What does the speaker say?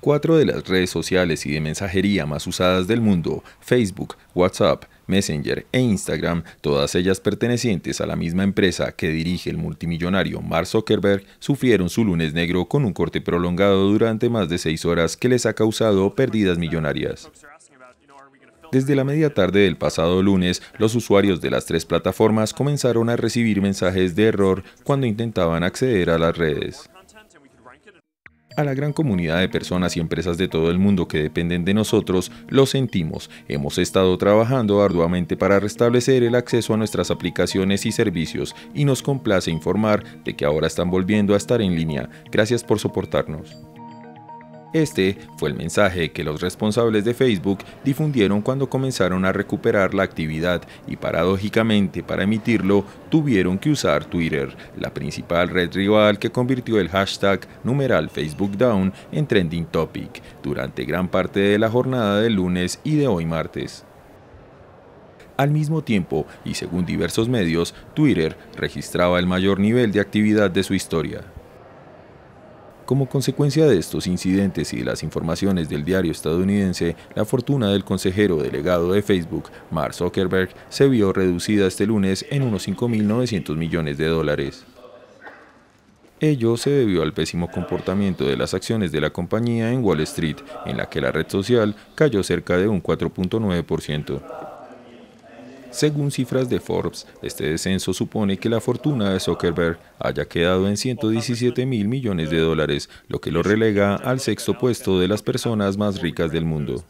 Cuatro de las redes sociales y de mensajería más usadas del mundo, Facebook, WhatsApp, Messenger e Instagram, todas ellas pertenecientes a la misma empresa que dirige el multimillonario Mark Zuckerberg, sufrieron su lunes negro con un corte prolongado durante más de seis horas que les ha causado pérdidas millonarias. Desde la media tarde del pasado lunes, los usuarios de las tres plataformas comenzaron a recibir mensajes de error cuando intentaban acceder a las redes. A la gran comunidad de personas y empresas de todo el mundo que dependen de nosotros, lo sentimos. Hemos estado trabajando arduamente para restablecer el acceso a nuestras aplicaciones y servicios y nos complace informar de que ahora están volviendo a estar en línea. Gracias por soportarnos. Este fue el mensaje que los responsables de Facebook difundieron cuando comenzaron a recuperar la actividad y paradójicamente para emitirlo tuvieron que usar Twitter, la principal red rival que convirtió el hashtag numeral Facebook Down en trending topic durante gran parte de la jornada del lunes y de hoy martes. Al mismo tiempo, y según diversos medios, Twitter registraba el mayor nivel de actividad de su historia. Como consecuencia de estos incidentes y de las informaciones del diario estadounidense, la fortuna del consejero delegado de Facebook, Mark Zuckerberg, se vio reducida este lunes en unos 5.900 millones de dólares. Ello se debió al pésimo comportamiento de las acciones de la compañía en Wall Street, en la que la red social cayó cerca de un 4.9%. Según cifras de Forbes, este descenso supone que la fortuna de Zuckerberg haya quedado en 117 mil millones de dólares, lo que lo relega al sexto puesto de las personas más ricas del mundo.